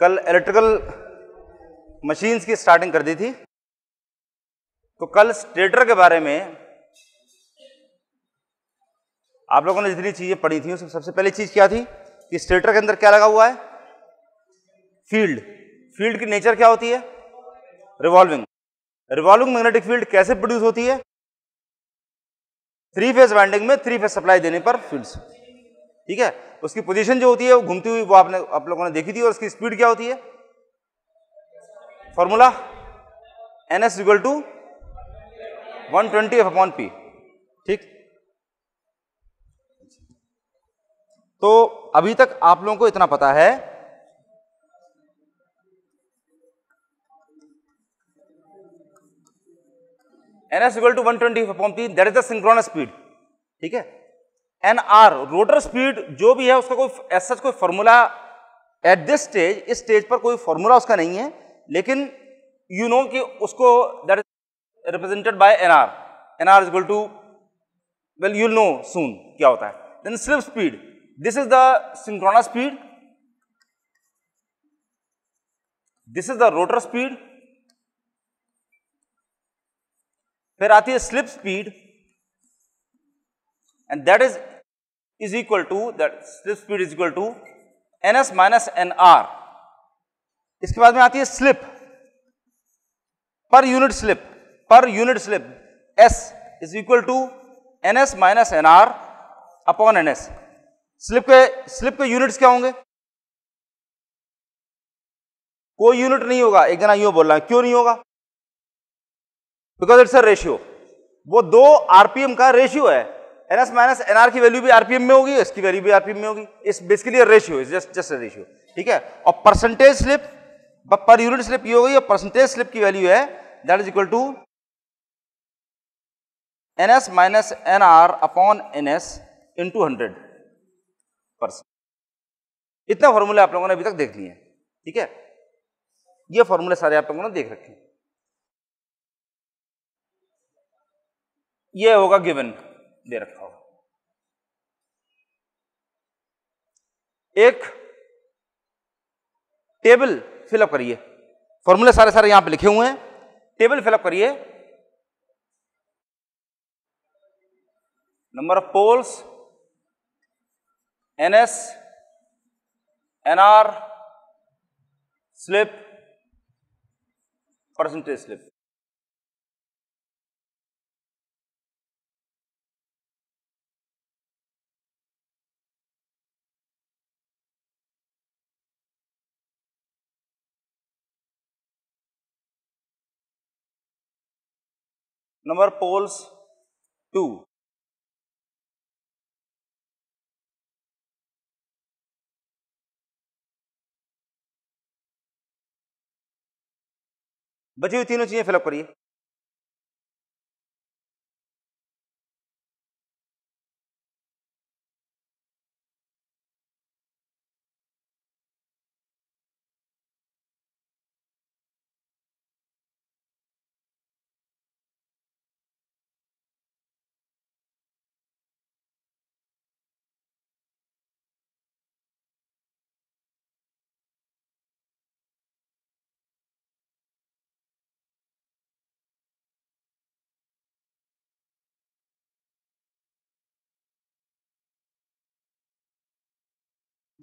कल electrical machines की starting कर दी थी तो कल स्टेटर के बारे में आप लोगों ने जितनी चीज़ें पढ़ी थी उसमें सबसे पहली चीज़ क्या थी कि स्टेटर के अंदर क्या लगा हुआ है फील्ड फील्ड की नेचर क्या होती है रिवॉल्विंग रिवॉल्विंग मैग्नेटिक फील्ड कैसे प्रोड्यूस होती है थ्री फेज वाइंडिंग में थ्री फेज सप्लाई देने पर फील्ड्स ठीक है उसकी पोजीशन जो होती है वो घूमती हुई वो आपने आप लोगों ने देखी थी और उसकी स्पीड क्या होती है formula N S equal to one twenty F upon P ठीक तो अभी तक आप लोगों को इतना पता है N S equal to one twenty upon P that is the synchronous speed ठीक है एन आर रोटर स्पीड जो भी है उसका कोई एस सच कोई फॉर्मूला एट दिस स्टेज इस स्टेज पर कोई फॉर्मूला उसका नहीं है लेकिन यू नो कि उसको that is represented by N R N R is equal to well you know soon क्या होता है then slip speed this is the synchronous speed this is the rotor speed फिर आती है slip speed and that is is equal to that slip speed is equal to N S minus N R इसके बाद में आती है slip per unit slip per unit slip S is equal to N S minus N R upon N S slip के slip के units क्या होंगे कोई यूनिट नहीं होगा एक जना यू बोल रहा है क्यों नहीं होगा बिकॉज इट्स अ रेशियो वो दो आरपीएम का रेशियो है N S minus N R की वैल्यू भी आरपीएम में होगी इसकी वैल्यू भी आरपीएम में होगी इस basically ratio is just just ratio ठीक है और percentage slip per unit slip ये होगी और परसेंटेज स्लिप की वैल्यू है that is equal to N S minus N R upon N S into hundred percent इतना फॉर्मूले आप लोगों ने अभी तक देख लिए हैं ठीक है ये फॉर्मूले सारे आप लोगों ने देख रखे ये होगा गिवन दे रखा हो एक टेबल फिलअप करिए फॉर्मूले सारे सारे यहां पे लिखे हुए हैं टेबल फिलअप करिए number of poles NS NR slip percentage slip number poles 2 बची हुई तीनों चीजें फिलअप करिए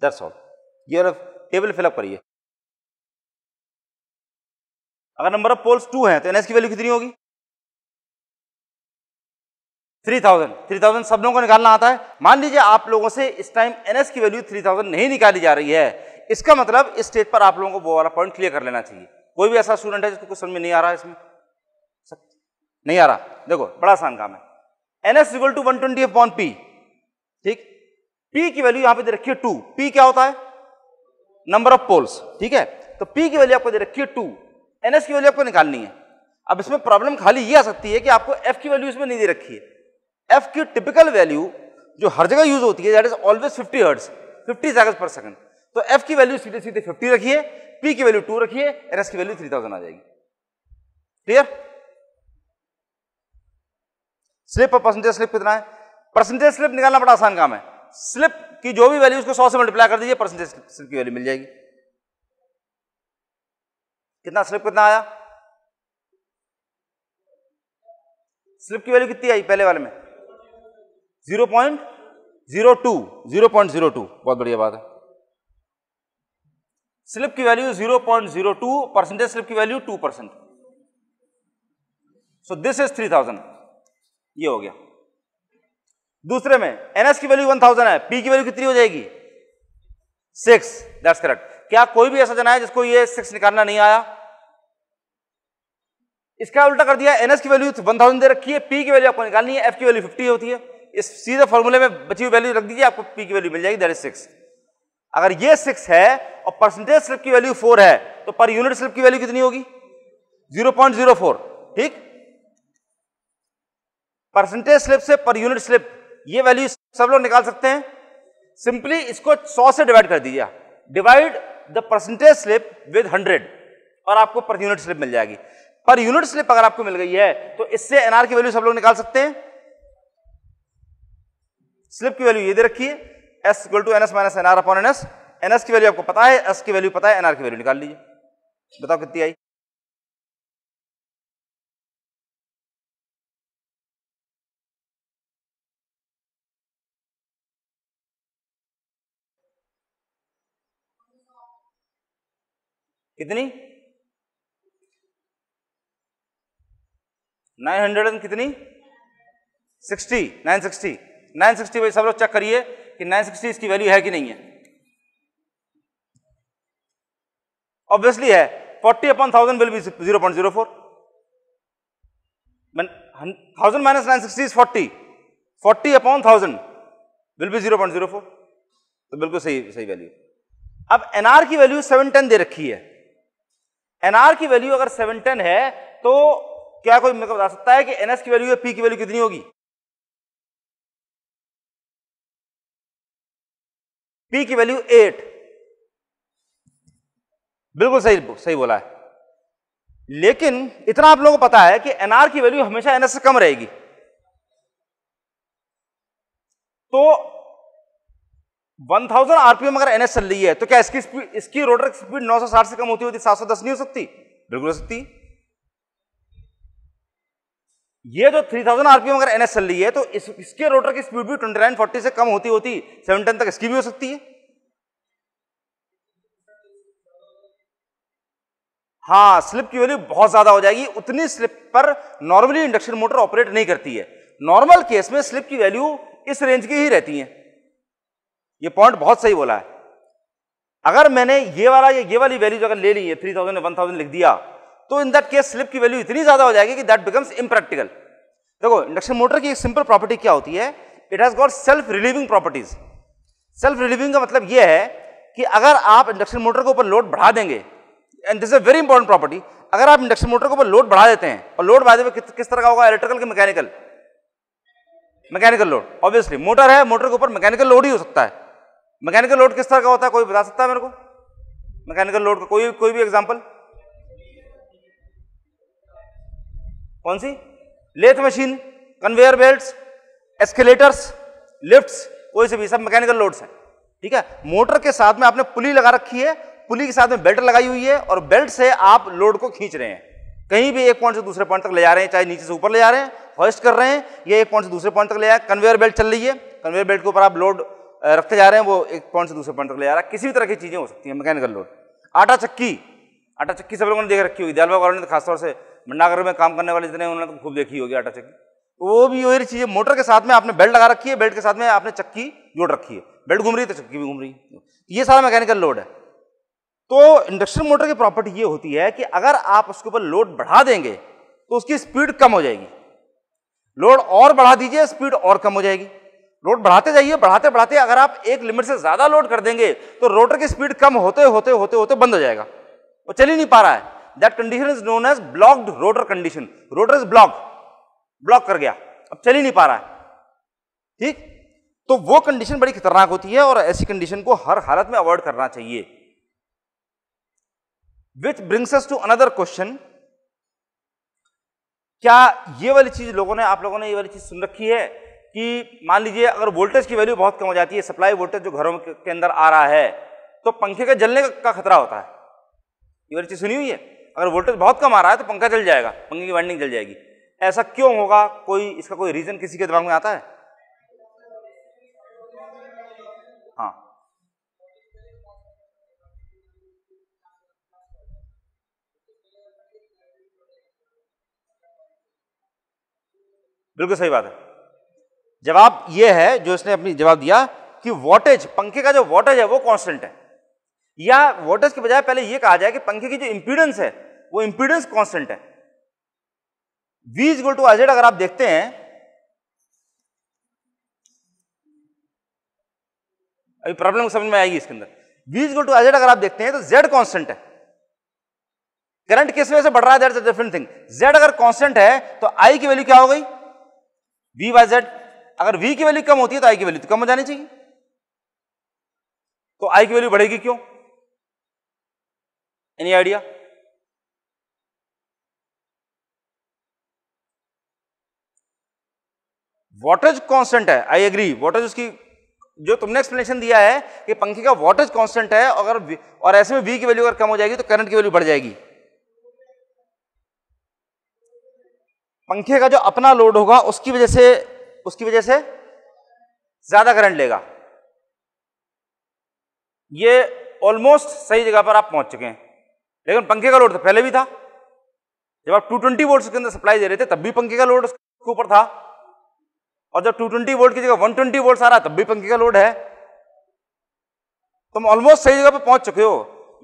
दैट्स ऑल ये टेबल फिलअप करिए अगर नंबर ऑफ पोल्स टू हैं तो एनएस की वैल्यू कितनी होगी थ्री थाउजेंड थ्री थाउजेंड सब लोगों को निकालना आता है मान लीजिए आप लोगों से इस टाइम एनएस की वैल्यू थ्री थाउजेंड नहीं निकाली जा रही है इसका मतलब इस स्टेज पर आप लोगों को वो वाला पॉइंट क्लियर कर लेना चाहिए कोई भी ऐसा स्टूडेंट है जिसको कुछ समझ में नहीं आ रहा है इसमें नहीं आ रहा देखो बड़ा आसान काम है NS equal to one twenty upon P ठीक पी की वैल्यू यहां पे दे रखी है टू पी क्या होता है नंबर ऑफ पोल्स ठीक है तो पी की वैल्यू आपको दे रखी है टू एनएस की वैल्यू आपको निकालनी है अब इसमें प्रॉब्लम खाली ये आ सकती है कि आपको एफ की वैल्यू इसमें नहीं दे रखी है एफ की टिपिकल वैल्यू जो हर जगह यूज होती है that is always fifty hertz fifty second per second तो एफ की वैल्यू सीधे सीधे फिफ्टी रखिए पी की वैल्यू टू रखिए एन की वैल्यू थ्री थाउजेंड आ जाएगी क्लियर स्लिप और परसेंटेज स्लिप कितना है परसेंटेज स्लिप निकालना बड़ा आसान काम है स्लिप की जो भी वैल्यू उसको सौ से मल्टीप्लाई कर दीजिए परसेंटेज स्लिप की वैल्यू मिल जाएगी कितना स्लिप कितना आया स्लिप की वैल्यू कितनी आई पहले वाले में zero point zero two zero point zero two बहुत बढ़िया बात है स्लिप की value zero point zero two percentage slip की value two percent so this is three thousand ये हो गया दूसरे में एनएस की वैल्यू वन थाउजेंड है पी की वैल्यू कितनी हो जाएगी सिक्स दैट्स करेक्ट क्या कोई भी ऐसा जना है जिसको ये सिक्स निकालना नहीं आया इसका उल्टा कर दिया एनएस की वैल्यू वन थाउजेंड दे रखी है पी की वैल्यू आपको निकालनी है एफ की वैल्यू फिफ्टी होती है इस सीधे फॉर्मूले में बची हुई वैल्यू रख दीजिए आपको पी की वैल्यू मिल जाएगी दैट इज सिक्स अगर ये सिक्स है और परसेंटेज स्लिप की वैल्यू फोर है तो पर यूनिट स्लिप की वैल्यू कितनी होगी जीरो पॉइंट जीरो फोर ठीक परसेंटेज स्लिप से पर यूनिट स्लिप ये वैल्यू सब लोग निकाल सकते हैं सिंपली इसको 100 से डिवाइड कर दीजिए divide the percentage slip with 100 और आपको पर यूनिट स्लिप मिल जाएगी पर यूनिट स्लिप अगर आपको मिल गई है तो इससे एनआर की वैल्यू सब लोग निकाल सकते हैं स्लिप की वैल्यू ये दे रखी है S equal to N S minus NR upon N S N S की वैल्यू आपको पता है एस की वैल्यू पता है एनआर की वैल्यू निकाल लीजिए बताओ कितनी आई कितनी नाइन हंड्रेड एंड कितनी sixty nine sixty nine sixty भाई सब लोग चेक करिए कि नाइन सिक्सटी इसकी वैल्यू है कि नहीं है ऑब्वियसली है forty upon thousand will be zero point zero four thousand minus nine sixty is forty forty upon thousand will be zero point zero four तो बिल्कुल सही सही वैल्यू अब एनआर की वैल्यू सेवन टेन दे रखी है एनआर की वैल्यू अगर सेवन टेन है तो क्या कोई मेरे को बता सकता है कि एन एस की वैल्यू या पी की वैल्यू कितनी होगी पी की वैल्यू एट बिल्कुल सही सही बोला है लेकिन इतना आप लोगों को पता है कि एनआर की वैल्यू हमेशा एनएस से कम रहेगी तो 1000 आरपीएम अगर एनएस चल रही है तो क्या इसकी स्पीड इसकी रोटर की स्पीड 960 से कम होती होती 710 नहीं हो सकती बिल्कुल हो सकती ये जो 3000 आरपीएम अगर एनएस चल रही है तो इस, इसके रोटर की स्पीड भी 2940 से कम होती होती सेवन टेन तक इसकी भी हो सकती है हाँ स्लिप की वैल्यू बहुत ज्यादा हो जाएगी उतनी स्लिप पर नॉर्मली इंडक्शन मोटर ऑपरेट नहीं करती है नॉर्मल केस में स्लिप की वैल्यू इस रेंज की ही रहती है ये पॉइंट बहुत सही बोला है अगर मैंने ये वाला ये ये वाली वैल्यू अगर ले ली है थ्री थाउजेंड वन थाउजेंड लिख दिया तो इन दैट केस स्लिप की वैल्यू इतनी ज्यादा हो जाएगी कि दैट बिकम्स इम्प्रैक्टिकल देखो इंडक्शन मोटर की एक सिंपल प्रॉपर्टी क्या होती है it has got self relieving properties self relieving का मतलब यह है कि अगर आप इंडक्शन मोटर के ऊपर लोड बढ़ा देंगे and this is a very important property अगर आप इंडक्शन मोटर के ऊपर लोड बढ़ा देते हैं और लोड बढ़ाते हुए किस, किस तरह का होगा इलेक्ट्रिकल के mechanical mechanical load obviously motor है मोटर के ऊपर मैकेनिकल लोड ही हो सकता है मैकेनिकल लोड किस तरह का होता है कोई बता सकता है मेरे को मैकेनिकल लोड का कोई कोई भी एग्जांपल कौन सी lathe machine conveyor belts escalators lifts कोई से भी सब मैकेनिकल लोड्स हैं ठीक है मोटर के साथ में आपने पुली लगा रखी है पुली के साथ में बेल्ट लगाई हुई है और बेल्ट से आप लोड को खींच रहे हैं कहीं भी एक पॉइंट से दूसरे पॉइंट तक ले जा रहे हैं चाहे नीचे से ऊपर ले जा रहे हैं हॉस्ट कर रहे हैं या एक पॉइंट से दूसरे पॉइंट तक ले जाए कन्वेयर बेल्ट चल रही है कन्वेयर बेल्ट के ऊपर आप लोड रखते जा रहे हैं वो एक पॉइंट से दूसरे पॉइंट तक ले जा रहा है किसी भी तरह की चीज़ें हो सकती हैं मैकेनिकल लोड आटा चक्की आटा चक्की सब लोगों ने देख रखी होगी दयालबाग वालों ने तो खासतौर से मंडागर में काम करने वाले जितने उन्होंने तो खूब देखी होगी आटा चक्की वो भी वही चीज़ें मोटर के साथ में आपने बेल्ट लगा रखी है बेल्ट के साथ में आपने चक्की जोड़ रखी है बेल्ट घूम रही है तो चक्की भी घूम रही है ये सारा मैकेनिकल लोड है तो इंडक्शन मोटर की प्रॉपर्टी ये होती है कि अगर आप उसके ऊपर लोड बढ़ा देंगे तो उसकी स्पीड कम हो जाएगी लोड और बढ़ा दीजिए स्पीड और कम हो जाएगी लोड बढ़ाते जाइए बढ़ाते बढ़ाते अगर आप एक लिमिट से ज़्यादा लोड कर देंगे तो रोटर की स्पीड कम होते होते होते होते बंद हो जाएगा वो चल ही नहीं पा रहा है that condition is known as blocked rotor condition rotor is block block कर गया अब चल ही नहीं पा रहा है ठीक तो वो कंडीशन बड़ी खतरनाक होती है और ऐसी कंडीशन को हर हालत में अवॉइड करना चाहिए which brings to another question क्या ये वाली चीज लोगों ने आप लोगों ने ये वाली चीज सुन रखी है कि मान लीजिए अगर वोल्टेज की वैल्यू बहुत कम हो जाती है सप्लाई वोल्टेज जो घरों के अंदर आ रहा है तो पंखे के जलने का खतरा होता है ये वाली चीज़ सुनी हुई है अगर वोल्टेज बहुत कम आ रहा है तो पंखा जल जाएगा पंखे की वाइंडिंग जल जाएगी ऐसा क्यों होगा कोई इसका कोई रीज़न किसी के दिमाग में आता है हाँ बिल्कुल सही बात है जवाब ये है जो इसने अपनी जवाब दिया कि वोटेज पंखे का जो वोटेज है वो कांस्टेंट है या वोटेज के बजाय पहले यह कहा जाए कि पंखे की जो इंपीडेंस है वो इंपीडेंस कांस्टेंट है वी इज टू अजेड अगर आप देखते हैं अभी प्रॉब्लम समझ में आएगी इसके अंदर वी इज टू अजेड अगर आप देखते हैं तो जेड कॉन्स्टेंट है करंट किस वजह से बढ़ रहा है डिफरेंट थिंग जेड अगर कॉन्स्टेंट है तो आई की वैल्यू क्या हो गई वी बाय जेड अगर वी की वैल्यू कम होती है तो आई की वैल्यू तो कम हो जानी चाहिए तो आई की वैल्यू बढ़ेगी क्यों एनी आइडिया वोटेज कांस्टेंट है आई एग्री वोटेज उसकी जो तुमने एक्सप्लेनेशन दिया है कि पंखे का वोटेज कांस्टेंट है अगर और ऐसे में वी की वैल्यू अगर कम हो जाएगी तो करंट की वैल्यू बढ़ जाएगी पंखे का जो अपना लोड होगा उसकी वजह से उसकी वजह से ज्यादा करंट लेगा ये ऑलमोस्ट सही जगह पर आप पहुंच चुके हैं लेकिन पंखे का लोड तो पहले भी था जब आप 220 ट्वेंटी वोल्ट के अंदर सप्लाई दे रहे थे तब भी पंखे का लोड उसके ऊपर था और जब 220 ट्वेंटी वोल्ट की जगह 120 ट्वेंटी वोल्ट आ रहा तब भी पंखे का लोड है तुम ऑलमोस्ट सही जगह पर पहुंच चुके हो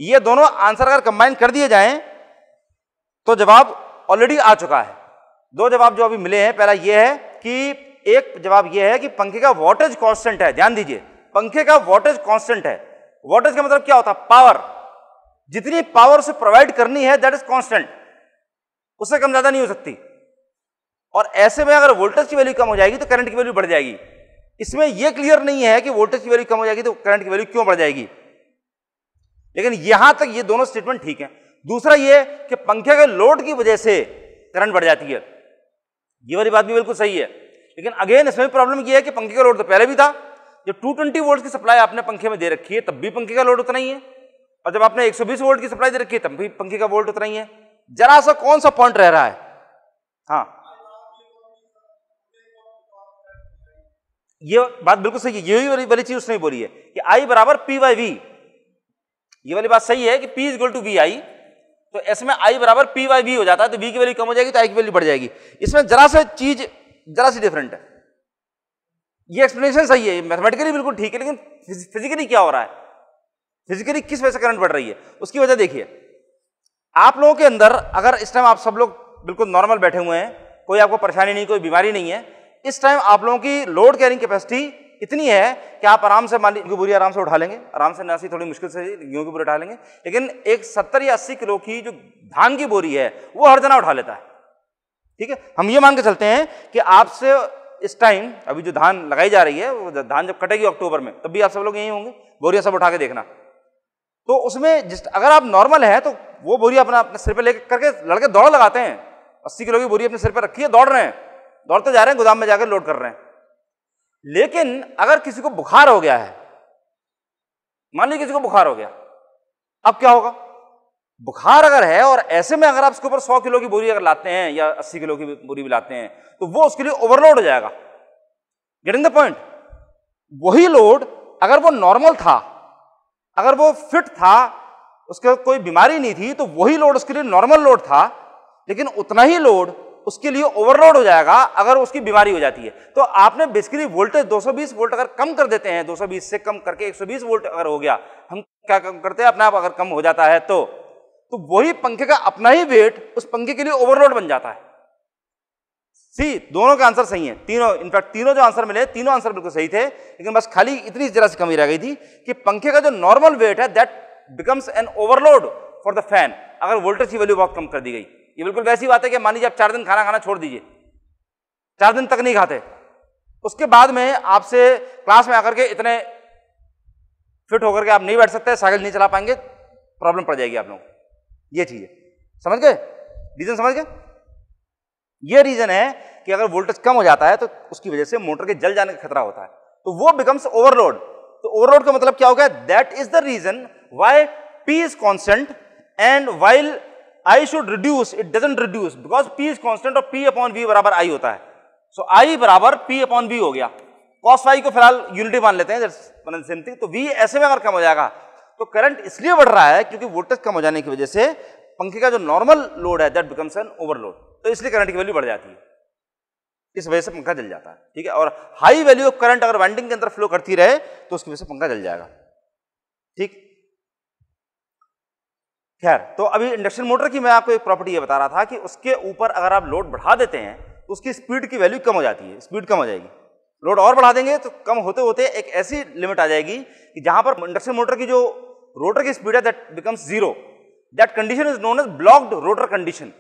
ये दोनों आंसर अगर कंबाइन कर दिए जाएं तो जवाब ऑलरेडी आ चुका है दो जवाब जो अभी मिले हैं पहला यह है कि एक जवाब यह है कि पंखे का वोल्टेज कांस्टेंट है ध्यान दीजिए पंखे का वोल्टेज कांस्टेंट है वोल्टेज का मतलब क्या होता है पावर जितनी पावर उसे प्रोवाइड करनी है दैट इज कांस्टेंट उससे कम ज्यादा नहीं हो सकती और ऐसे में अगर वोल्टेज की वैल्यू कम हो जाएगी तो करंट की वैल्यू बढ़ जाएगी इसमें यह क्लियर नहीं है कि वोल्टेज की वैल्यू कम हो जाएगी तो करंट की वैल्यू क्यों बढ़ जाएगी लेकिन यहां तक ये दोनों स्टेटमेंट ठीक है दूसरा यह कि पंखे के लोड की वजह से करंट बढ़ जाती है ये वाली बात भी बिल्कुल सही है लेकिन अगेन इसमें प्रॉब्लम यह है कि पंखे का लोड तो पहले भी था जब 220 ट्वेंटी वोल्ट की सप्लाई आपने पंखे में दे रखी है तब भी पंखे का लोड उतना ही है और जब आपने 120 वोल्ट की सप्लाई दे रखी है तब भी पंखे का वोल्ट उतना ही है जरा सा कौन सा पॉइंट रह रहा है हाँ ये बात बिल्कुल सही है यही वाली वाली चीज उसने बोली है कि आई बराबर पी वाई वी ये वाली बात सही है कि P equal to V I तो इसमें आई बराबर पी वाई वी हो जाता है तो वी की वैल्यू कम हो जाएगी तो आई की वैल्यू बढ़ जाएगी इसमें जरा सा चीज जरा सी डिफरेंट है ये एक्सप्लेनेशन सही है मैथमेटिकली बिल्कुल ठीक है लेकिन फिजिकली क्या हो रहा है फिजिकली किस वजह से करंट बढ़ रही है उसकी वजह देखिए आप लोगों के अंदर अगर इस टाइम आप सब लोग बिल्कुल नॉर्मल बैठे हुए हैं कोई आपको परेशानी नहीं कोई बीमारी नहीं है इस टाइम आप लोगों की लोड कैरिंग कैपेसिटी इतनी है कि आप आराम से मान की बोरी आराम से उठा लेंगे आराम से नासी थोड़ी मुश्किल से गेहूँ की बोरी उठा लेंगे लेकिन एक सत्तर या अस्सी किलो की जो धान की बोरी है वो हर जना उठा लेता है ठीक है हम ये मान के चलते हैं कि आपसे इस टाइम अभी जो धान लगाई जा रही है वो धान जब कटेगी अक्टूबर में तब भी आप सब लोग यहीं होंगे बोरिया सब उठा के देखना तो उसमें जिस अगर आप नॉर्मल हैं तो वो बोरी अपना अपने सिर पर लेकर करके लड़के दौड़ लगाते हैं अस्सी किलो की बोरी अपने सिर पर रखी है दौड़ रहे हैं दौड़ते जा रहे हैं गोदाम में जाकर लोड कर रहे हैं लेकिन अगर किसी को बुखार हो गया है मान लीजिए किसी को बुखार हो गया अब क्या होगा बुखार अगर है और ऐसे में अगर आप उसके ऊपर सौ किलो की बोरी अगर लाते हैं या अस्सी किलो की बोरी भी लाते हैं तो वो उसके लिए ओवरलोड हो जाएगा गेटिंग द पॉइंट वही लोड अगर वो नॉर्मल था अगर वो फिट था उसके कोई बीमारी नहीं थी तो वही लोड उसके लिए नॉर्मल लोड था लेकिन उतना ही लोड उसके लिए ओवरलोड हो जाएगा अगर उसकी बीमारी हो जाती है तो आपने बेसिकली वोल्टेज 220 वोल्ट अगर कम कर देते हैं 220 से कम करके 120 वोल्ट अगर हो गया हम क्या कम करते हैं अपना आप अगर कम हो जाता है तो तो वही पंखे का अपना ही वेट उस पंखे के लिए ओवरलोड बन जाता है सी दोनों के आंसर सही है तीनों इनफैक्ट तीनों जो आंसर मिले तीनों आंसर बिल्कुल सही थे लेकिन बस खाली इतनी जरा सी कमी रह गई थी कि पंखे का जो नॉर्मल वेट है that becomes an overload for the fan अगर वोल्टेज की वैल्यू बहुत कम कर दी गई ये बिल्कुल वैसी बात है कि मान लीजिए आप चार दिन खाना खाना छोड़ दीजिए चार दिन तक नहीं खाते उसके बाद में आपसे क्लास में आकर के इतने फिट होकर के आप नहीं बैठ सकते साइकिल नहीं चला पाएंगे प्रॉब्लम पड़ जाएगी आप लोगों को ये चीज है समझ गए रीजन समझ गए ये रीजन है कि अगर वोल्टेज कम हो जाता है तो उसकी वजह से मोटर के जल जाने का खतरा होता है तो वो बिकम्स ओवरलोड तो ओवरलोड का मतलब क्या हो गया that is the reason why P is constant and while I should reduce it doesn't reduce because P is constant और पी अपॉन वी बराबर आई होता है सो so, आई बराबर पी अपॉन वी हो गया कॉस वाई को फिलहाल यूनिटी मान लेते हैं मतलब तो वी ऐसे में अगर कम हो जाएगा तो करंट इसलिए बढ़ रहा है क्योंकि वोल्टेज कम हो जाने की वजह से पंखे का जो नॉर्मल लोड है दैट बिकम्स एन ओवरलोड तो इसलिए करंट की वैल्यू बढ़ जाती है इस वजह से पंखा जल जाता है ठीक है और हाई वैल्यू ऑफ करंट अगर वाइंडिंग के अंदर फ्लो करती रहे तो उसकी वजह से पंखा जल जाएगा ठीक खैर तो अभी इंडक्शन मोटर की मैं आपको एक प्रॉपर्टी ये बता रहा था कि उसके ऊपर अगर आप लोड बढ़ा देते हैं तो उसकी स्पीड की वैल्यू कम हो जाती है स्पीड कम हो जाएगी लोड और बढ़ा देंगे तो कम होते होते एक ऐसी लिमिट आ जाएगी कि जहां पर इंडक्शन मोटर की जो रोटर की स्पीड है that becomes zero that condition is known as blocked rotor condition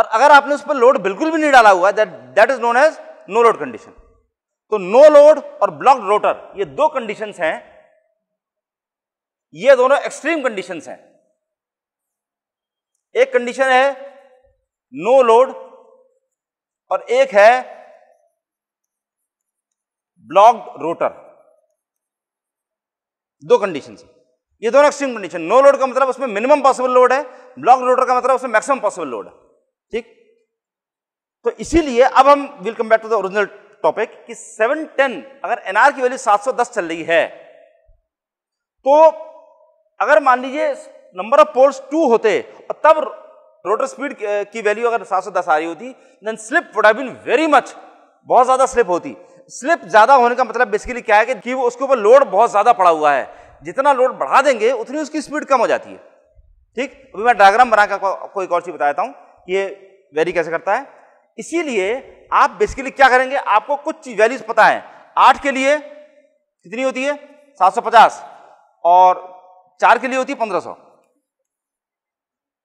और अगर आपने उस पर लोड बिल्कुल भी नहीं डाला हुआ है that is known as no load condition तो नो लोड और ब्लॉक्ड रोटर ये दो कंडीशन हैं ये दोनों एक्सट्रीम कंडीशन हैं एक कंडीशन है नो लोड और एक है ब्लॉक्ड रोटर दो कंडीशन है ये दोनों एक्सट्रीम कंडीशन नो लोड का मतलब उसमें मिनिमम पॉसिबल लोड है ब्लॉक लोडर का मतलब उसमें मैक्सिमम पॉसिबल लोड है ठीक तो इसीलिए अब हम will come back to the original topic कि 710 अगर एनआर की वैल्यू 710 चल रही है तो अगर मान लीजिए नंबर ऑफ पोल्स टू होते और तब रोटर स्पीड की वैल्यू अगर 710 आ रही होती then slip would have been very much बहुत ज्यादा स्लिप होती स्लिप ज्यादा होने का मतलब बेसिकली क्या है कि, वो उसके ऊपर लोड बहुत ज्यादा पड़ा हुआ है जितना लोड बढ़ा देंगे उतनी उसकी स्पीड कम हो जाती है ठीक अभी मैं डायग्राम बना कर को, और चीज़ बताता हूँ कि ये वेरी कैसे करता है इसीलिए आप बेसिकली क्या करेंगे आपको कुछ वैल्यूज पता है आठ के लिए कितनी होती है सात सौ पचास और चार के लिए होती है पंद्रह सौ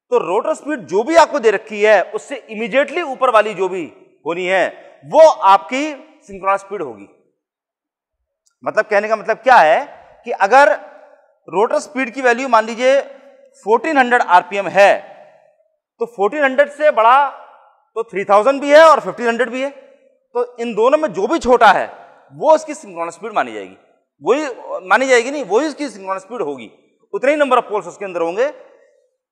तो रोटर स्पीड जो भी आपको दे रखी है उससे इमीडिएटली ऊपर वाली जो भी होनी है वो आपकी सिंक्रोनस स्पीड होगी मतलब कहने का मतलब क्या है कि अगर रोटर स्पीड की वैल्यू मान लीजिए 1400 आरपीएम है तो 1400 से बड़ा तो 3000 भी है और 1500 भी है तो इन दोनों में जो भी छोटा है वो उसकी सिंक्रोनस स्पीड मानी जाएगी वही मानी जाएगी नहीं वही उसकी सिंक्रोनस स्पीड होगी उतने ही नंबर ऑफ पोल्स उसके अंदर होंगे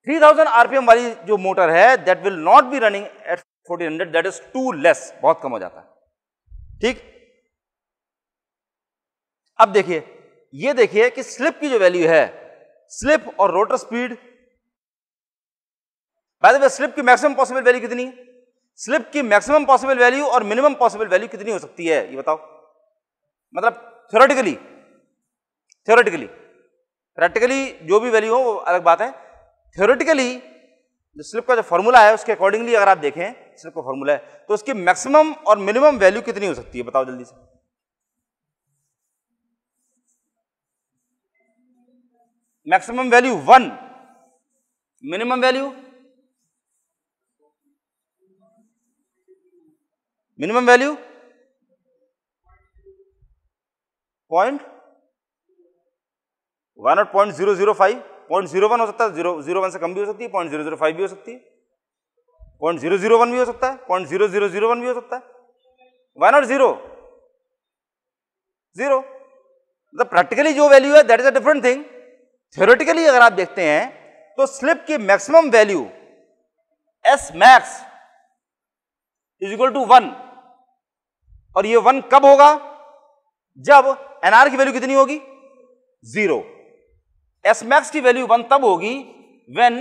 3000 आरपीएम वाली जो मोटर है that will not be running at 1400 that is too less बहुत कम हो जाता है ठीक अब देखिए ये देखिए कि स्लिप की जो वैल्यू है स्लिप और rotor speed by the way slip की मैक्सिमम पॉसिबल वैल्यू कितनी है स्लिप की मैक्सिमम पॉसिबल वैल्यू और मिनिमम पॉसिबल वैल्यू कितनी हो सकती है ये बताओ मतलब थ्योरेटिकली थ्योरेटिकली प्रैक्टिकली जो भी वैल्यू हो वो अलग बात है थ्योरेटिकली जो स्लिप का जो फॉर्मूला है उसके अकॉर्डिंगली अगर आप देखें स्लिप का फॉर्मूला है तो उसकी मैक्सिमम और मिनिमम वैल्यू कितनी हो सकती है बताओ जल्दी से maximum value one minimum value minimum value point one और point zero zero five point zero one हो सकता है जीरो जीरो वन से कम भी हो सकती है पॉइंट जीरो जीरो फाइव भी हो सकती है पॉइंट जीरो जीरो वन भी हो सकता है point zero zero zero one भी हो सकता है वन और जीरो जीरो मतलब प्रैक्टिकली जो वैल्यू है that is a different thing theoretically अगर आप देखते हैं तो स्लिप की maximum value S max is equal to one और ये वन कब होगा जब एनआर की वैल्यू कितनी होगी जीरो एस मैक्स की वैल्यू वन तब होगी when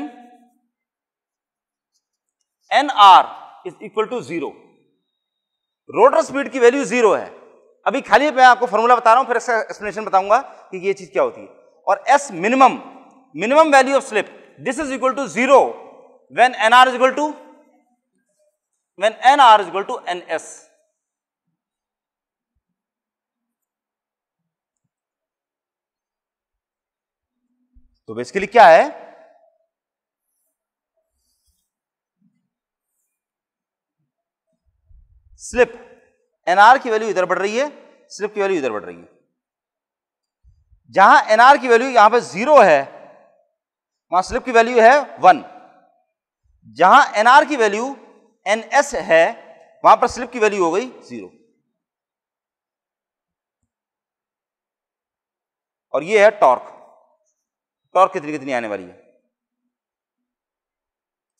N R is equal to zero rotor speed की वैल्यू जीरो है अभी खाली मैं आपको फॉर्मूला बता रहा हूं फिर एक्सप्लेनेशन बताऊंगा कि ये चीज क्या होती है और S minimum minimum value of slip this is equal to zero when nr equal to to N R equal to N S तो बेसिकली क्या है स्लिप एनआर की वैल्यू इधर बढ़ रही है स्लिप की वैल्यू इधर बढ़ रही है जहां एनआर की वैल्यू यहां पे जीरो है वहां स्लिप की वैल्यू है वन जहां एनआर की वैल्यू एनएस है वहां पर स्लिप की वैल्यू हो गई जीरो और ये है टॉर्क टॉर्क कितनी कितनी आने वाली है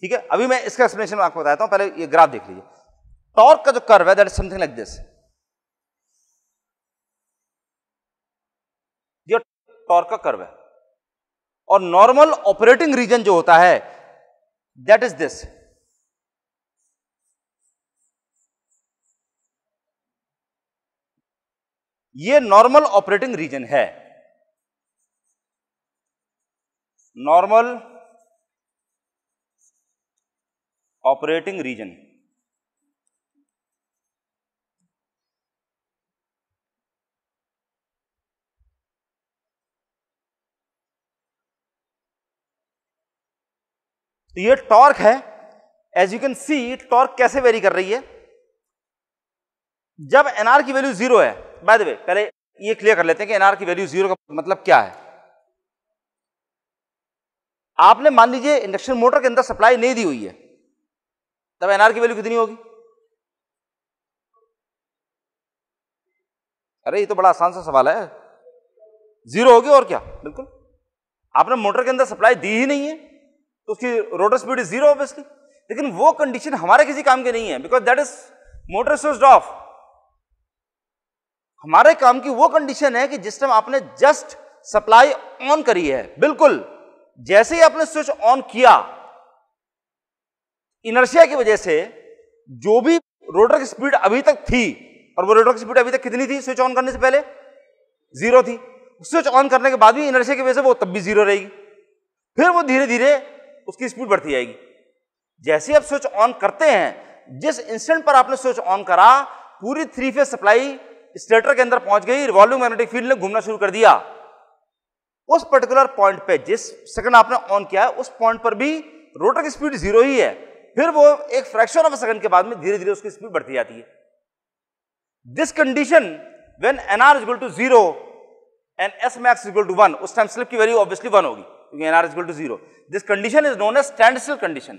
ठीक है अभी मैं इसका एक्सप्लेनेशन आपको बताता हूं पहले ये ग्राफ देख लीजिए टॉर्क का जो कर्व है that is something like this torque का कर्व है और नॉर्मल ऑपरेटिंग रीजन जो होता है दैट इज दिस ये नॉर्मल ऑपरेटिंग रीजन है नॉर्मल ऑपरेटिंग रीजन तो ये टॉर्क है as you can see torque कैसे वेरी कर रही है जब एनआर की वैल्यू जीरो है बाय द वे पहले ये क्लियर कर लेते हैं कि एनआर की वैल्यू जीरो का मतलब क्या है आपने मान लीजिए इंडक्शन मोटर के अंदर सप्लाई नहीं दी हुई है तब एनआर की वैल्यू कितनी होगी अरे ये तो बड़ा आसान सा सवाल है जीरो होगी और क्या बिल्कुल आपने मोटर के अंदर सप्लाई दी ही नहीं है तो उसकी rotor speed is zero obviously लेकिन वो कंडीशन हमारे किसी काम के नहीं है because that is motor switch off हमारे काम की वो कंडीशन है कि जिस टाइम आपने जस्ट सप्लाई ऑन करी है बिल्कुल जैसे ही आपने स्विच ऑन किया इनर्शिया की वजह से जो भी रोटर की स्पीड अभी तक थी और वो रोटर की स्पीड अभी तक कितनी थी स्विच ऑन करने से पहले जीरो थी स्विच ऑन करने के बाद भी इनर्शिया की वजह से वो तब भी जीरो रहेगी फिर वो धीरे धीरे उसकी स्पीड बढ़ती जाएगी जैसे आप स्विच ऑन करते हैं जिस इंस्टेंट पर आपने स्विच ऑन करा पूरी थ्री फेज सप्लाई स्टेटर के अंदर पहुंच गई रिवॉल्विंग मैग्नेटिक फील्ड ने घूमना शुरू कर दिया उस पर्टिकुलर पॉइंट पे जिस सेकंड आपने ऑन किया है उस पॉइंट पर भी रोटर की स्पीड जीरो ही है फिर वो एक फ्रैक्शन ऑफ सेकंड के बाद में धीरे धीरे उसकी स्पीड बढ़ती जाती है this condition when NR equal to zero and S max equal to one उस टाइम स्लिप की वैल्यू ऑब्वियसली वन होगी nr is to zero this condition is known as stand still condition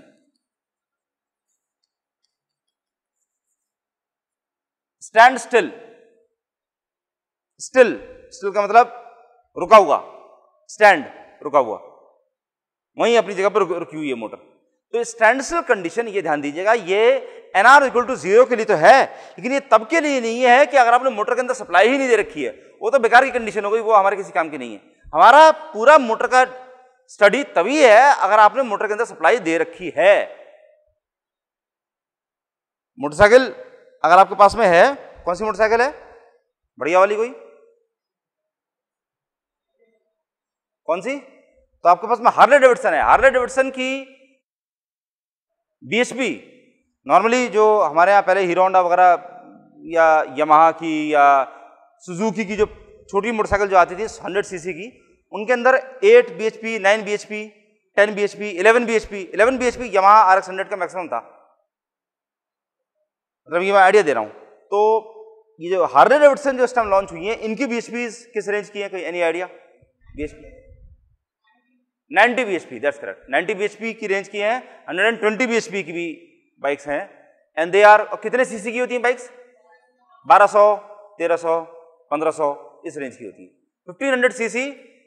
stand still still still का मतलब रुका हुआ stand रुका हुआ वहीं अपनी जगह पर रुकी हुई है मोटर तो स्टैंड स्टिल कंडीशन ये ध्यान दीजिएगा ये N R equal to zero के लिए तो है लेकिन ये तब के लिए नहीं है कि अगर आपने मोटर के अंदर सप्लाई ही नहीं दे रखी है वो तो बेकार की कंडीशन हो गई वो हमारे किसी काम की नहीं है हमारा पूरा मोटर का स्टडी तभी है अगर आपने मोटर के अंदर सप्लाई दे रखी है मोटरसाइकिल अगर आपके पास में है कौन सी मोटरसाइकिल है बढ़िया वाली कोई कौन सी तो आपके पास में हार्ले डेविडसन है हार्ले डेविडसन की बीएसपी नॉर्मली जो हमारे यहाँ पहले हीरो होंडा वगैरह या यमहा की या सुजुकी की जो छोटी मोटरसाइकिल जो आती थी हंड्रेड सीसी की उनके अंदर eight B H P nine B H P ten B H P eleven B H P eleven B H P Yamaha R X hundred का मैक्सिमम था मतलब ये मैं आइडिया दे रहा हूँ तो ये जो हार्ले डेविडसन जो इस टाइम लॉन्च हुई है इनकी बी एच पी किस रेंज की है कोई any idea B H P ninety B H P that's correct ninety B H P की रेंज की है hundred and twenty B H P की भी बाइक्स हैं एंड दे आर और कितने सी सी की होती हैं बाइक्स बारह सौ तेरह सौ पंद्रह सौ इस रेंज की होती है fifteen hundred C C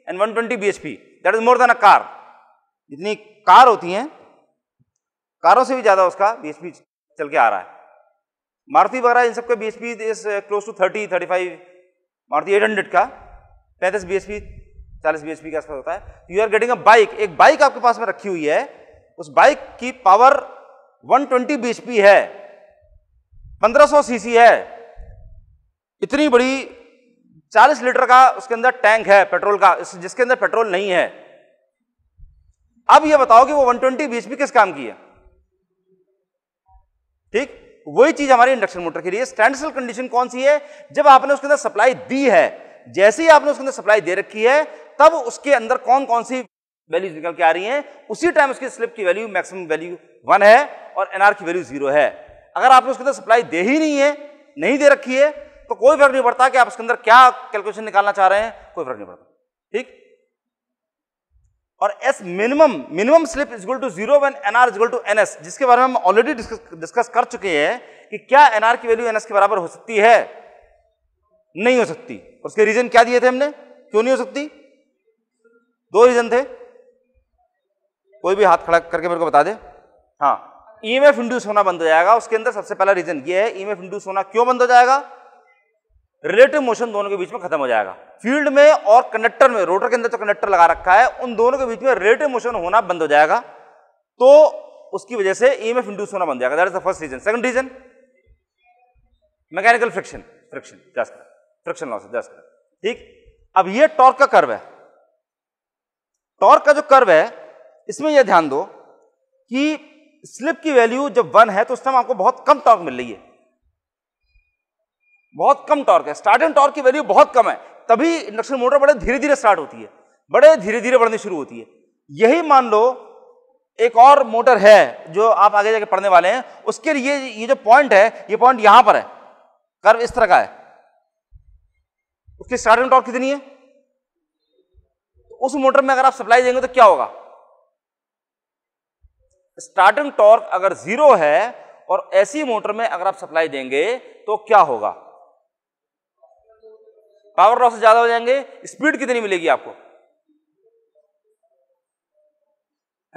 and H P that is more than a car जितनी कार होती हैं कारों से भी ज़्यादा उसका बी एच पी चल के आ रहा है मारुति वगैरह इन सबका P is close to thirty thirty five Maruti eight hundred का पैंतीस बी एच पी चालीस बी पी के आसपास होता है you are getting a bike एक बाइक आपके पास में रखी हुई है उस बाइक की power one twenty B H P है पंद्रह सी सी है इतनी बड़ी चालीस लीटर का उसके अंदर टैंक है पेट्रोल का जिसके अंदर पेट्रोल नहीं है अब ये बताओ कि वो 120 ट्वेंटी भी किस काम की है ठीक वही चीज हमारी इंडक्शन मोटर के लिए स्टैंड कंडीशन कौन सी है जब आपने उसके अंदर सप्लाई दी है जैसे ही आपने उसके अंदर सप्लाई दे रखी है तब उसके अंदर कौन कौन सी वैल्यूज निकल के आ रही हैं उसी टाइम उसकी स्लिप की वैल्यू मैक्सिमम वैल्यू वन है और एनआर की वैल्यू जीरो है अगर आपने उसके अंदर सप्लाई दे ही नहीं है नहीं दे रखी है तो कोई फर्क नहीं पड़ता कि आप इसके अंदर क्या कैलकुलेशन निकालना चाह रहे हैं कोई फर्क नहीं पड़ता ठीक और S minimum minimum slip equal to zero one NR equal to S जिसके बारे में हम ऑलरेडी डिस्कस कर चुके हैं कि क्या एनआर की वैल्यू एस के बराबर हो सकती है नहीं हो सकती उसके रीजन क्या दिए थे हमने क्यों नहीं हो सकती दो रीजन थे कोई भी हाथ खड़ा करके मेरे को बता दे हाँ ई एम एफ इंड्यूस होना बंद हो जाएगा उसके अंदर सबसे पहला रीजन ये है ई एम एफ इंड्यूस होना क्यों बंद हो जाएगा रिलेटिव मोशन दोनों के बीच में खत्म हो जाएगा फील्ड में और कंडक्टर में रोटर के अंदर जो कंडक्टर लगा रखा है उन दोनों के बीच में रिलेटिव मोशन होना बंद हो जाएगा तो उसकी वजह से ई एम इंड्यूस होना बंद हो जाएगा that is the first reason second reason mechanical friction friction just friction loss just ठीक अब ये टॉर्क का कर्व है टॉर्क का जो कर्व है इसमें यह ध्यान दो कि स्लिप की वैल्यू जब वन है तो उस टाइम आपको बहुत कम टॉर्क मिल रही है बहुत कम टॉर्क है स्टार्टिंग टॉर्क की वैल्यू बहुत कम है तभी इंडक्शन मोटर बड़े धीरे धीरे स्टार्ट होती है बड़े धीरे धीरे बढ़नी शुरू होती है यही मान लो एक और मोटर है जो आप आगे जाके पढ़ने वाले हैं उसके लिए ये जो पॉइंट है ये पॉइंट यहां पर है कर्व इस तरह का है उसकी स्टार्टिंग टॉर्क कितनी है उस मोटर में अगर आप सप्लाई देंगे तो क्या होगा स्टार्टिंग टॉर्क अगर जीरो है और ऐसी मोटर में अगर आप सप्लाई देंगे तो क्या होगा पावर लॉस ज्यादा हो जाएंगे स्पीड कितनी मिलेगी आपको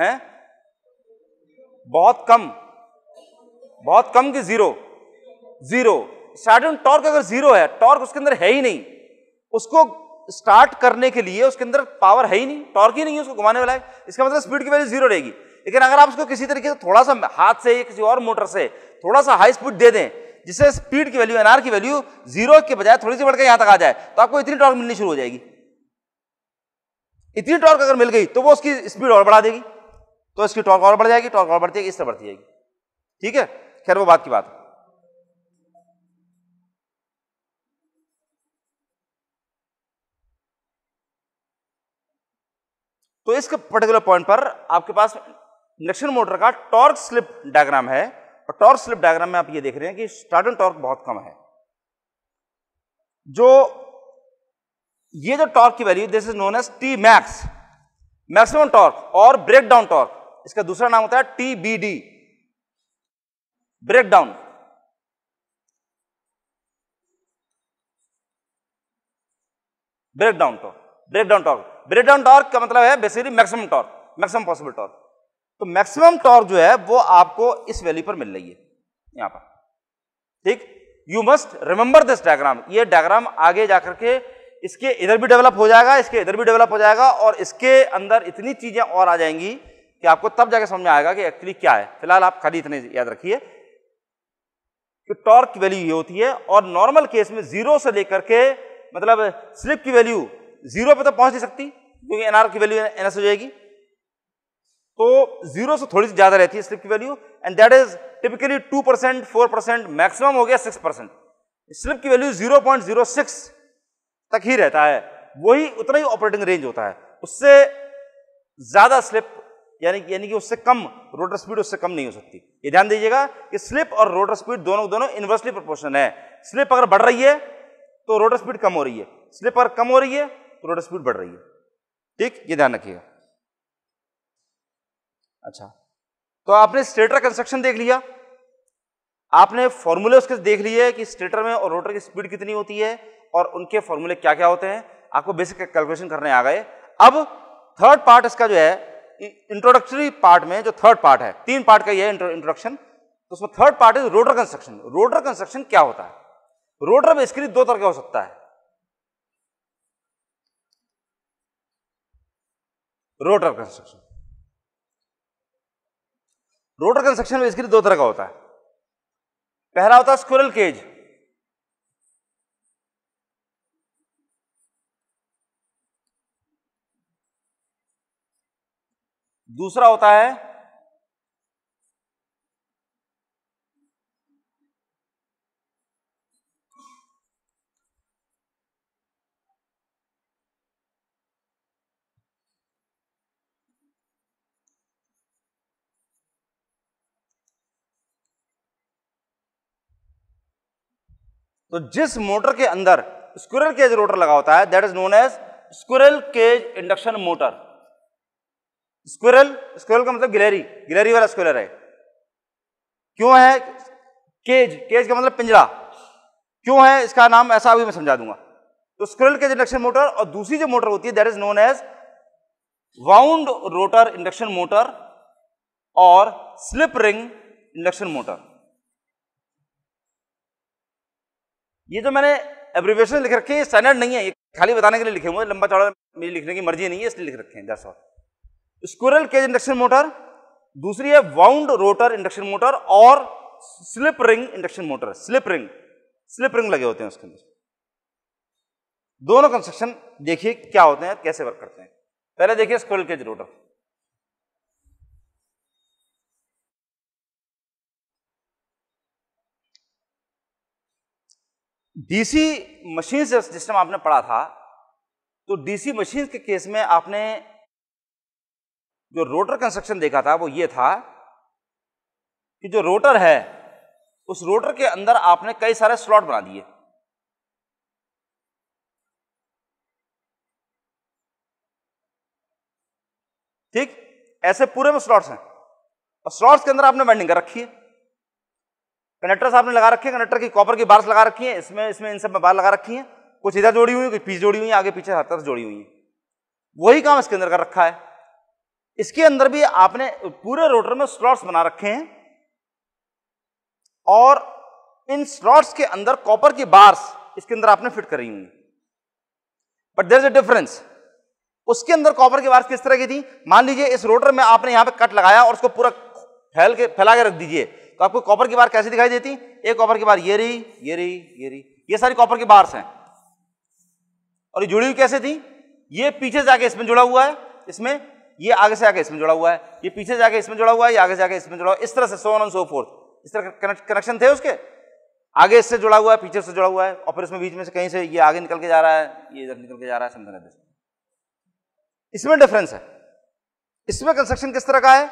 हैं बहुत कम बहुत कम की जीरो जीरो स्टार्टिंग टॉर्क अगर जीरो है टॉर्क उसके अंदर है ही नहीं उसको स्टार्ट करने के लिए उसके अंदर पावर है ही नहीं टॉर्क ही नहीं है उसको घुमाने वाला है इसका मतलब स्पीड की वैल्यू जीरो रहेगी लेकिन अगर आप उसको किसी तरीके से थोड़ा सा हाथ से या किसी और मोटर से थोड़ा सा हाई स्पीड दे दें जिससे स्पीड की वैल्यू एनआर की वैल्यू जीरो के बजाय थोड़ी सी बढ़कर यहां तक आ जाए तो आपको इतनी टॉर्क मिलनी शुरू हो जाएगी इतनी टॉर्क अगर मिल गई तो वो उसकी स्पीड और बढ़ा देगी तो इसकी टॉर्क और बढ़ जाएगी टॉर्क और बढ़ती जाएगी इस तरह बढ़ती जाएगी ठीक है खैर वो बात की बात तो इस पर्टिकुलर पॉइंट पर आपके पास इंडक्शन मोटर का टॉर्क स्लिप डायग्राम है और टॉर्क स्लिप डायग्राम में आप ये देख रहे हैं कि स्टार्टन टॉर्क बहुत कम है जो ये जो टॉर्क की value this is known as T max maximum torque और ब्रेक डाउन टॉर्क इसका दूसरा नाम होता है T B D breakdown breakdown torque breakdown torque breakdown torque का मतलब है basically maximum torque maximum possible torque तो मैक्सिमम टॉर्क जो है वो आपको इस वैल्यू पर मिल रही है यहां पर ठीक you must remember this diagram ये डायग्राम आगे जाकर के इसके इधर भी डेवलप हो जाएगा इसके इधर भी डेवलप हो जाएगा और इसके अंदर इतनी चीजें और आ जाएंगी कि आपको तब जाके समझ में आएगा कि एक्चुअली क्या है फिलहाल आप खाली इतने याद रखिए कि टॉर्क वैल्यू ये होती है और नॉर्मल केस में जीरो से लेकर के मतलब स्लिप की वैल्यू जीरो पे तो पहुंच नहीं सकती क्योंकि एनआर की वैल्यू एनएस हो जाएगी तो जीरो से थोड़ी सी ज़्यादा रहती है स्लिप की value and that is typically two percent four percent maximum हो गया सिक्स परसेंट स्लिप की value zero point zero six तक ही रहता है वही उतना ही ऑपरेटिंग रेंज होता है उससे ज़्यादा स्लिप यानी यानी कि उससे कम रोटर स्पीड उससे कम नहीं हो सकती ये ध्यान दीजिएगा कि स्लिप और रोटर स्पीड दोनों दोनों इन्वर्सली प्रोपोर्शन है स्लिप अगर बढ़ रही है तो रोटर स्पीड कम हो रही है स्लिप अगर कम हो रही है तो रोटर स्पीड बढ़ रही है ठीक ये ध्यान रखिएगा अच्छा तो आपने स्टेटर कंस्ट्रक्शन देख लिया आपने फॉर्मूले उसके देख लिए कि स्टेटर में और रोटर की स्पीड कितनी होती है और उनके फॉर्मूले क्या क्या होते हैं आपको बेसिक कैलकुलेशन करने आ गए अब थर्ड पार्ट इसका जो है इंट्रोडक्टरी पार्ट में जो थर्ड पार्ट है तीन पार्ट का ये है इंट्रोडक्शन तो उसमें third part is rotor construction rotor construction क्या होता है रोटर बेसिकली दो तरह का हो सकता है रोटर कंस्ट्रक्शन रोटर कंस्ट्रक्शन में इसके लिए दो तरह का होता है पहला होता है स्क्वरल केज दूसरा होता है तो जिस मोटर के अंदर स्क्विरल केज रोटर लगा होता है that is known as squirrel cage induction motor squirrel squirrel का मतलब गिलेरी गिलेरी वाला स्क्विरल है क्यों है केज केज का मतलब पिंजरा क्यों है इसका नाम ऐसा अभी मैं समझा दूंगा तो स्क्रल केज इंडक्शन मोटर और दूसरी जो मोटर होती है that is known as wound rotor induction motor और स्लिप रिंग इंडक्शन मोटर ये जो मैंने एब्रीवेशन लिख रखे हैं स्टैंडर्ड नहीं है ये खाली बताने के लिए लिखे हुए लंबा चौड़ा मेरी लिखने की मर्जी नहीं है इसलिए लिख रखे हैं दस और केज इंडक्शन मोटर दूसरी है वाउंड रोटर इंडक्शन मोटर और slip ring induction motor slip ring slip ring लगे होते हैं उसके अंदर दोनों कंस्ट्रक्शन देखिए क्या होते हैं कैसे वर्क करते हैं पहले देखिए squirrel cage rotor DC machine system आपने पढ़ा था तो डीसी मशीन के केस में आपने जो रोटर कंस्ट्रक्शन देखा था वो ये था कि जो रोटर है उस रोटर के अंदर आपने कई सारे स्लॉट बना दिए ठीक ऐसे पूरे में स्लॉट्स हैं और स्लॉट्स के अंदर आपने वेंडिंग कर रखी है कनेक्टर साहब ने लगा रखे हैं कनेक्टर की कॉपर की बार्स लगा रखी है इसमें इसमें इन सब में बार लगा रखी है कुछ इधर जोड़ी हुई है कुछ पीछे जोड़ी हुई है आगे पीछे हर तरफ जोड़ी हुई है वही काम इसके अंदर कर रखा है इसके अंदर भी आपने पूरे रोटर में स्लॉट्स बना रखे हैं और इन स्लॉट्स के अंदर कॉपर की बार्स इसके अंदर आपने फिट करी हुई but there is a difference उसके अंदर कॉपर की बार्स किस तरह की थी मान लीजिए इस रोटर में आपने यहां पे कट लगाया और उसको पूरा फैल के फैला के रख दीजिए तो आपको कॉपर की बार कैसे दिखाई देती एक कॉपर की बार ये रही ये रही ये रही ये सारी कॉपर की बार्स हैं और ये जुड़ी हुई कैसे थी ये पीछे जाके इसमें जुड़ा हुआ है इसमें ये आगे से आगे इसमें जुड़ा हुआ है ये पीछे जाके इसमें जुड़ा हुआ है ये आगे से आगे इसमें जुड़ा हुआ इस तरह से सो ऑन सो फोर्थ इस तरह कनेक्शन थे उसके आगे इससे जुड़ा हुआ है पीछे से जुड़ा हुआ है और फिर इसमें बीच में से कहीं से ये आगे निकल के जा रहा है ये इधर निकल के जा रहा है समझना इसमें डिफरेंस है इसमें कंस्ट्रक्शन किस तरह का है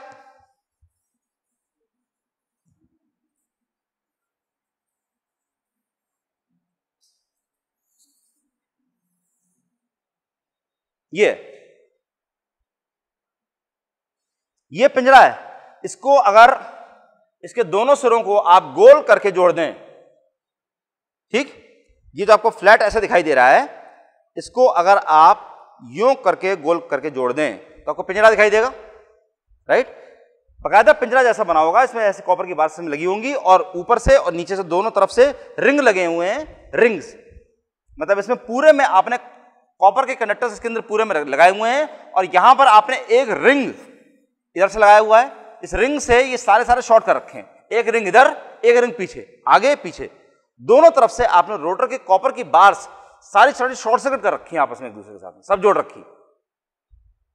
ये ये पिंजरा है इसको अगर इसके दोनों सिरों को आप गोल करके जोड़ दें ठीक ये जो आपको फ्लैट ऐसा दिखाई दे रहा है इसको अगर आप यूं करके गोल करके जोड़ दें तो आपको पिंजरा दिखाई देगा राइट बकायदा पिंजरा जैसा बना होगा इसमें ऐसे कॉपर की बार लगी होंगी और ऊपर से और नीचे से दोनों तरफ से रिंग लगे हुए हैं रिंग्स मतलब इसमें पूरे में आपने कॉपर के कंडक्टर्स इसके अंदर पूरे में लगाए हुए हैं और यहां पर आपने एक रिंग इधर से लगाया हुआ है इस रिंग से ये सारे सारे शॉर्ट कर रखे हैं एक रिंग इधर एक रिंग पीछे आगे पीछे दोनों तरफ से आपने रोटर के कॉपर की बार्स सारी सारी शॉर्ट सर्किट कर रखी है आपस में एक दूसरे के साथ में सब जोड़ रखी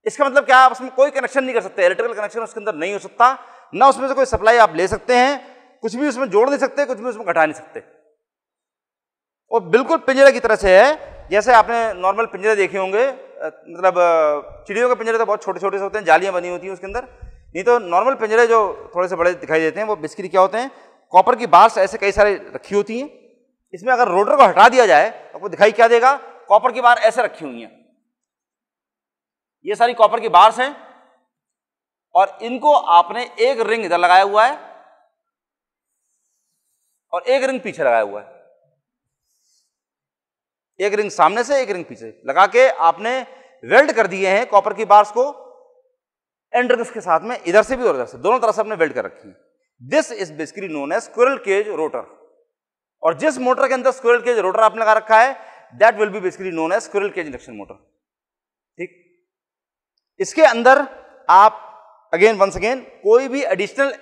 इसका मतलब क्या आप उसमें कोई कनेक्शन नहीं कर सकते इलेक्ट्रिकल कनेक्शन उसके अंदर नहीं हो सकता ना उसमें से कोई सप्लाई आप ले सकते हैं कुछ भी उसमें जोड़ नहीं सकते कुछ भी उसमें घटा नहीं सकते और बिल्कुल पिंजरे की तरह से है जैसे आपने नॉर्मल पिंजरे देखे होंगे मतलब चिड़ियों के पिंजरे तो बहुत छोटे छोटे से होते हैं जालियाँ बनी होती हैं उसके अंदर नहीं तो नॉर्मल पिंजरे जो थोड़े से बड़े दिखाई देते हैं वो बिस्किट क्या होते हैं कॉपर की बार्स ऐसे कई सारे रखी होती हैं इसमें अगर रोटर को हटा दिया जाए तो आपको दिखाई क्या देगा कॉपर की बार ऐसे रखी हुई हैं ये सारी कॉपर की बार्स हैं और इनको आपने एक रिंग इधर लगाया हुआ है और एक रिंग पीछे लगाया हुआ है एक रिंग सामने से एक रिंग पीछे लगा के आपने वेल्ड कर दिए हैं कॉपर की बार्स को एंड के साथ में इधर से भी और इधर से दोनों तरफ से आपने वेल्ड कर रखी है this is basically known as squirrel cage rotor और जिस मोटर के अंदर स्क्विरल केज रोटर आपने लगा रखा है that will be basically known as squirrel cage induction motor ठीक इसके अंदर आप अगेन वंस अगेन कोई भी एडिशनल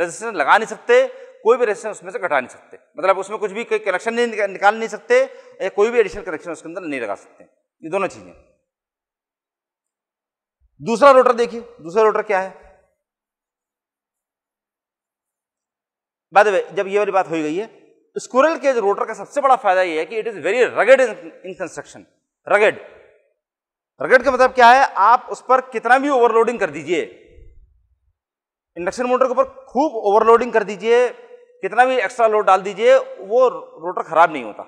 रेजिस्टेंस लगा नहीं सकते कोई भी रेजिस्टेंस उसमें से घटा नहीं सकते मतलब उसमें कुछ भी कोई कनेक्शन नहीं निकाल नहीं सकते या कोई भी एडिशनल कनेक्शन उसके अंदर नहीं लगा सकते ये दोनों चीज़ें दूसरा रोटर देखिए दूसरा रोटर क्या है बाद में जब ये वाली बात हो गई है स्क्विरल के रोटर का सबसे बड़ा फायदा ये है कि it is very rugged in construction rugged rugged का मतलब क्या है आप उस पर कितना भी ओवरलोडिंग कर दीजिए इंडक्शन मोटर के ऊपर खूब ओवरलोडिंग कर दीजिए कितना भी एक्स्ट्रा लोड डाल दीजिए वो रोटर खराब नहीं होता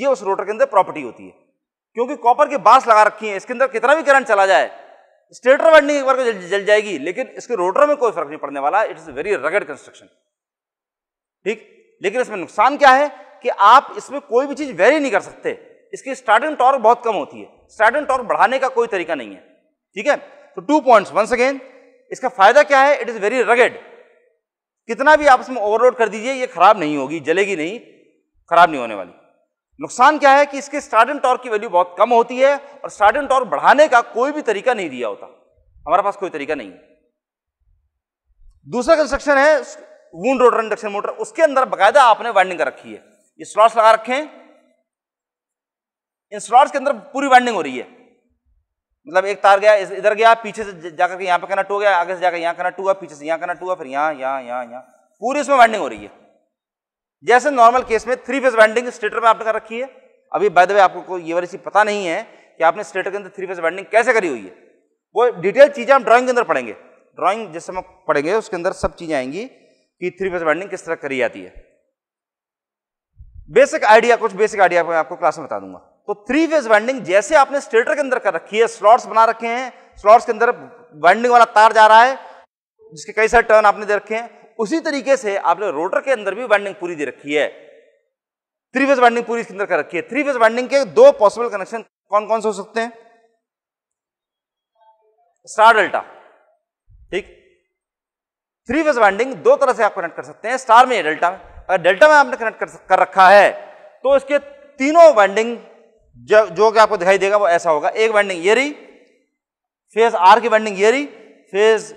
ये उस रोटर के अंदर प्रॉपर्टी होती है क्योंकि कॉपर की बांस लगा रखी है इसके अंदर कितना भी करंट चला जाए स्टेटर वाइंडिंग एक बार जल, जल जाएगी लेकिन इसके रोटर में कोई फर्क नहीं पड़ने वाला it is very rugged construction ठीक लेकिन इसमें नुकसान क्या है कि आप इसमें कोई भी चीज वेरी नहीं कर सकते इसकी स्टार्टिंग टॉर्क बहुत कम होती है स्टार्टिंग टॉर्क बढ़ाने का कोई तरीका नहीं है ठीक है तो टू पॉइंट्स वंस अगेन इसका फायदा क्या है इट इज वेरी रगेड कितना भी आप इसमें ओवरलोड कर दीजिए ये खराब नहीं होगी जलेगी नहीं खराब नहीं होने वाली नुकसान क्या है कि इसके स्टार्डन टॉर्क की वैल्यू बहुत कम होती है और स्टार्डन टॉर्क बढ़ाने का कोई भी तरीका नहीं दिया होता हमारे पास कोई तरीका नहीं दूसरा कंस्ट्रक्शन है वूंड रोटर इंडक्शन मोटर उसके अंदर बकायदा आपने वाइंडिंग कर रखी है ये स्लॉट्स लगा रखे हैं इन स्लॉट्स के अंदर पूरी वाइंडिंग हो रही है मतलब एक तार गया इधर गया पीछे से जाकर के यहाँ पे कनेक्ट हो गया आगे से जाकर यहाँ कनेक्ट हुआ पीछे से यहाँ कनेक्ट हुआ फिर यहाँ यहाँ यहाँ यहाँ पूरी उसमें वाइंडिंग हो रही है जैसे नॉर्मल केस में थ्री फेज वाइंडिंग स्टेटर में आपने कर रखी है अभी बाय द वे आपको ये वाली चीज पता नहीं है कि आपने स्टेटर के अंदर थ्री फेज वाइंडिंग कैसे करी हुई है वो डिटेल चीजें हम ड्रॉइंग के अंदर पढ़ेंगे ड्रॉइंग जैसे हम पढ़ेंगे उसके अंदर सब चीजें आएंगी कि थ्री फेज वाइंडिंग किस तरह करी जाती है बेसिक आइडिया कुछ बेसिक आइडिया मैं आपको क्लास में बता दूंगा तो थ्री फेज वाइंडिंग जैसे आपने स्टेटर के अंदर कर रखी है स्लॉट्स बना रखे हैं स्लॉट्स के अंदर वाइंडिंग वाला तार जा रहा है जिसके कई सारे टर्न आपने दे रखे हैं उसी तरीके से आपने रोटर के अंदर भी वाइंडिंग पूरी दे रखी है थ्री फेज वाइंडिंग पूरी इसके अंदर कर रखी है थ्री फेज वाइंडिंग के दो पॉसिबल कनेक्शन कौन कौन से हो सकते हैं स्टार डेल्टा ठीक थ्री फेज वाइंडिंग दो तरह से आप कनेक्ट कर सकते हैं स्टार में या डेल्टा में अगर डेल्टा में आपने कनेक्ट कर, कर रखा है तो इसके तीनों वाइंडिंग जो जो कि आपको दिखाई देगा वो ऐसा होगा एक बैंडिंग ये रही फेज आर की बैंडिंग ये रही फेज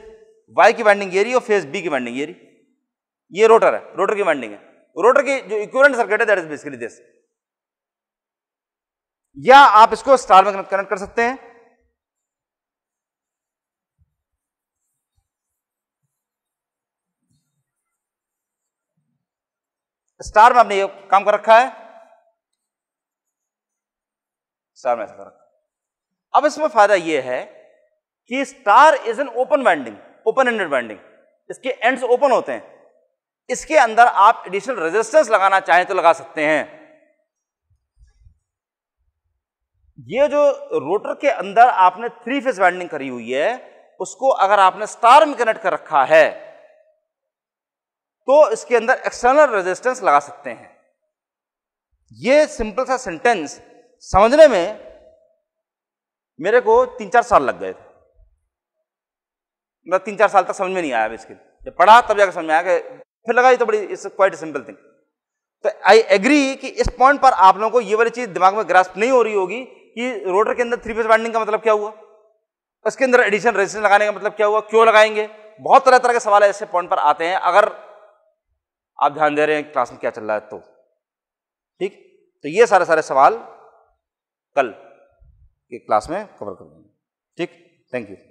वाई की बैंडिंग ये रही और फेज बी की बैंडिंग ये रही ये रोटर है रोटर की बैंडिंग है रोटर की जो इक्विवेलेंट सर्किट है दैट इज बेसिकली दिस या आप इसको स्टार में कनेक्ट कर सकते हैं स्टार में आपने ये काम कर रखा है स्टार में ऐसा रखा अब इसमें फायदा यह है कि star is an open binding open ended binding इसके एंड्स ओपन होते हैं इसके अंदर आप एडिशनल रेजिस्टेंस लगाना चाहें तो लगा सकते हैं ये जो रोटर के अंदर आपने थ्री फेज वाइंडिंग करी हुई है उसको अगर आपने स्टार में कनेक्ट कर रखा है तो इसके अंदर एक्सटर्नल रेजिस्टेंस लगा सकते हैं ये सिंपल सा सेंटेंस समझने में मेरे को तीन चार साल लग गए थे मतलब तीन चार साल तक समझ में नहीं आया बेसिकली जब पढ़ा तब जाकर समझ में आया कि फिर लगा ये तो बड़ी इस क्वाइट सिंपल थिंग तो आई एग्री कि इस पॉइंट पर आप लोगों को ये वाली चीज़ दिमाग में ग्रास्प नहीं हो रही होगी कि रोटर के अंदर थ्री फेज वाइंडिंग का मतलब क्या हुआ उसके अंदर एडिशन रेजिस्टेंस लगाने का मतलब क्या हुआ क्यों लगाएंगे बहुत तरह तरह के सवाल ऐसे पॉइंट पर आते हैं अगर आप ध्यान दे रहे हैं क्लास में क्या चल रहा है तो ठीक तो ये सारे सारे सवाल कल के क्लास में कवर कर देंगे ठीक थैंक यू